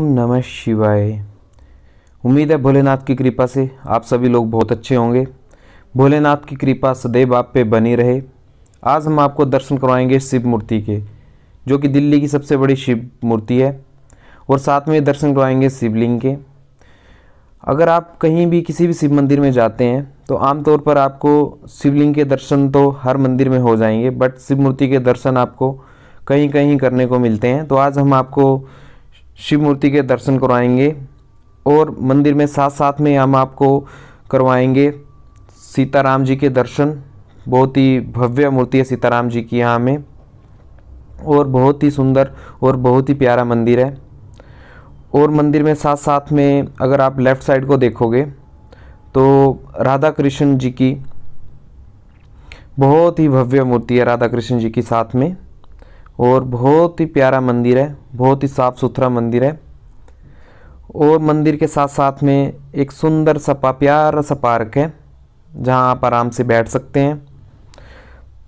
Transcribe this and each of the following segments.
ओम नमः शिवाय उम्मीद है भोलेनाथ की कृपा से आप सभी लोग बहुत अच्छे होंगे भोलेनाथ की कृपा सदैव आप पे बनी रहे आज हम आपको दर्शन करवाएंगे शिव मूर्ति के जो कि दिल्ली की सबसे बड़ी शिव मूर्ति है और साथ में दर्शन करवाएंगे शिवलिंग के अगर आप कहीं भी किसी भी शिव मंदिर में जाते हैं तो आमतौर पर आपको शिवलिंग के दर्शन तो हर मंदिर में हो जाएंगे बट शिव मूर्ति के दर्शन आपको कहीं कहीं करने को मिलते हैं तो आज हम आपको शिव मूर्ति के दर्शन करवाएंगे और मंदिर में साथ साथ में हम आपको करवाएंगे सीताराम जी के दर्शन बहुत ही भव्य मूर्ति है सीताराम जी की यहाँ में और बहुत ही सुंदर और बहुत ही प्यारा मंदिर है और मंदिर में साथ साथ में अगर आप लेफ़्ट साइड को देखोगे तो राधा कृष्ण जी की बहुत ही भव्य मूर्ति है राधा कृष्ण जी की साथ में और बहुत ही प्यारा मंदिर है बहुत ही साफ़ सुथरा मंदिर है और मंदिर के साथ साथ में एक सुंदर सपा प्यारा सा पार्क है जहाँ आप आराम से बैठ सकते हैं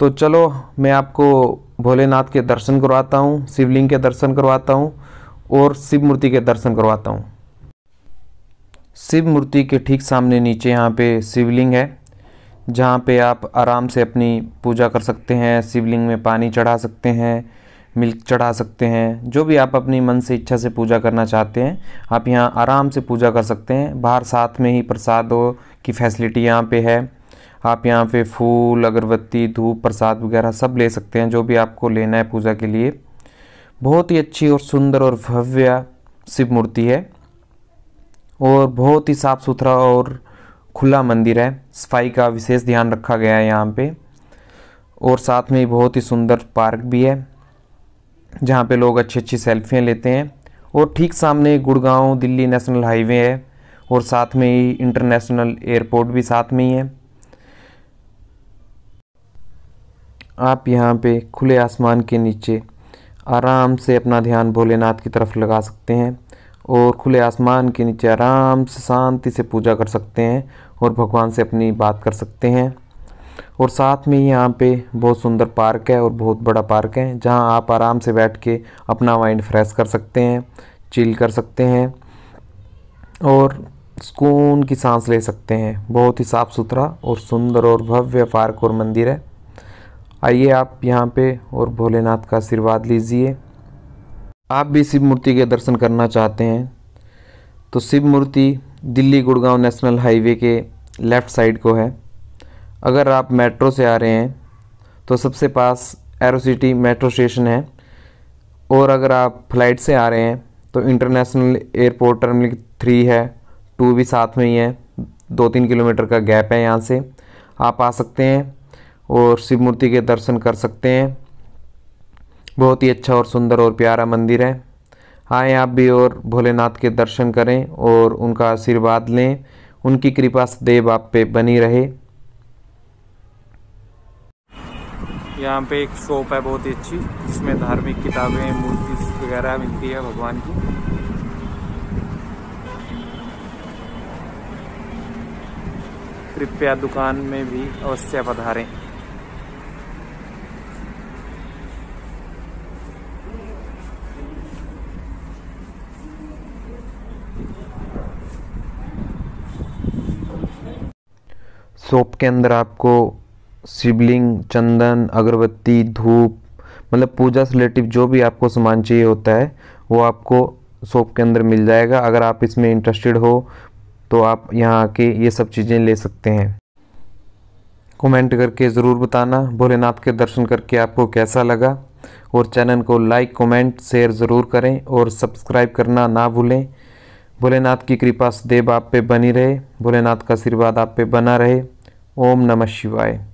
तो चलो मैं आपको भोलेनाथ के दर्शन करवाता हूँ शिवलिंग के दर्शन करवाता हूँ और शिव मूर्ति के दर्शन करवाता हूँ शिव मूर्ति के ठीक सामने नीचे यहाँ पे शिवलिंग है जहाँ पे आप आराम से अपनी पूजा कर सकते हैं शिवलिंग में पानी चढ़ा सकते हैं मिल्क चढ़ा सकते हैं जो भी आप अपनी मन से इच्छा से पूजा करना चाहते हैं आप यहाँ आराम से पूजा कर सकते हैं बाहर साथ में ही प्रसाद की फैसिलिटी यहाँ पे है आप यहाँ पे फूल अगरबत्ती धूप प्रसाद वगैरह सब ले सकते हैं जो भी आपको लेना है पूजा के लिए बहुत ही अच्छी और सुंदर और भव्य शिव मूर्ति है और बहुत ही साफ़ सुथरा और खुला मंदिर है सफाई का विशेष ध्यान रखा गया है यहाँ पे और साथ में बहुत ही सुंदर पार्क भी है जहाँ पे लोग अच्छी अच्छी सेल्फियाँ लेते हैं और ठीक सामने गुड़गांव दिल्ली नेशनल हाईवे है और साथ में ही इंटरनेशनल एयरपोर्ट भी साथ में ही है आप यहाँ पे खुले आसमान के नीचे आराम से अपना ध्यान भोलेनाथ की तरफ लगा सकते हैं और खुले आसमान के नीचे आराम से शांति से पूजा कर सकते हैं और भगवान से अपनी बात कर सकते हैं और साथ में ही यहाँ पे बहुत सुंदर पार्क है और बहुत बड़ा पार्क है जहाँ आप आराम से बैठ के अपना माइंड फ्रेश कर सकते हैं चिल कर सकते हैं और सुकून की सांस ले सकते हैं बहुत ही साफ़ सुथरा और सुंदर और भव्य पार्क और मंदिर है आइए आप यहाँ पे और भोलेनाथ का आशीर्वाद लीजिए आप भी शिव मूर्ति के दर्शन करना चाहते हैं तो शिव मूर्ति दिल्ली गुड़गांव नेशनल हाईवे के लेफ़्ट साइड को है अगर आप मेट्रो से आ रहे हैं तो सबसे पास एरो सिटी मेट्रो स्टेशन है और अगर आप फ्लाइट से आ रहे हैं तो इंटरनेशनल एयरपोर्ट टर्मिनल थ्री है टू भी साथ में ही है दो तीन किलोमीटर का गैप है यहाँ से आप आ सकते हैं और शिव मूर्ति के दर्शन कर सकते हैं बहुत ही अच्छा और सुंदर और प्यारा मंदिर है आए आप भी और भोलेनाथ के दर्शन करें और उनका आशीर्वाद लें उनकी कृपा सदैव आप पे बनी रहे यहाँ पे एक शॉप है बहुत ही अच्छी जिसमें धार्मिक किताबें मूर्ति वगैरह मिलती है भगवान की कृपया दुकान में भी अवश्य पधारें शॉप के अंदर आपको शिवलिंग चंदन अगरबत्ती धूप मतलब पूजा से रिलेटिव जो भी आपको सामान चाहिए होता है वो आपको शॉप के अंदर मिल जाएगा अगर आप इसमें इंटरेस्टेड हो तो आप यहाँ आके ये सब चीज़ें ले सकते हैं कमेंट करके ज़रूर बताना भोलेनाथ के दर्शन करके आपको कैसा लगा और चैनल को लाइक कमेंट शेयर ज़रूर करें और सब्सक्राइब करना ना भूलें भोलेनाथ की कृपा सदैव आप पे बनी रहे भोलेनाथ का आशीर्वाद आप पे बना रहे ओम नमः शिवाय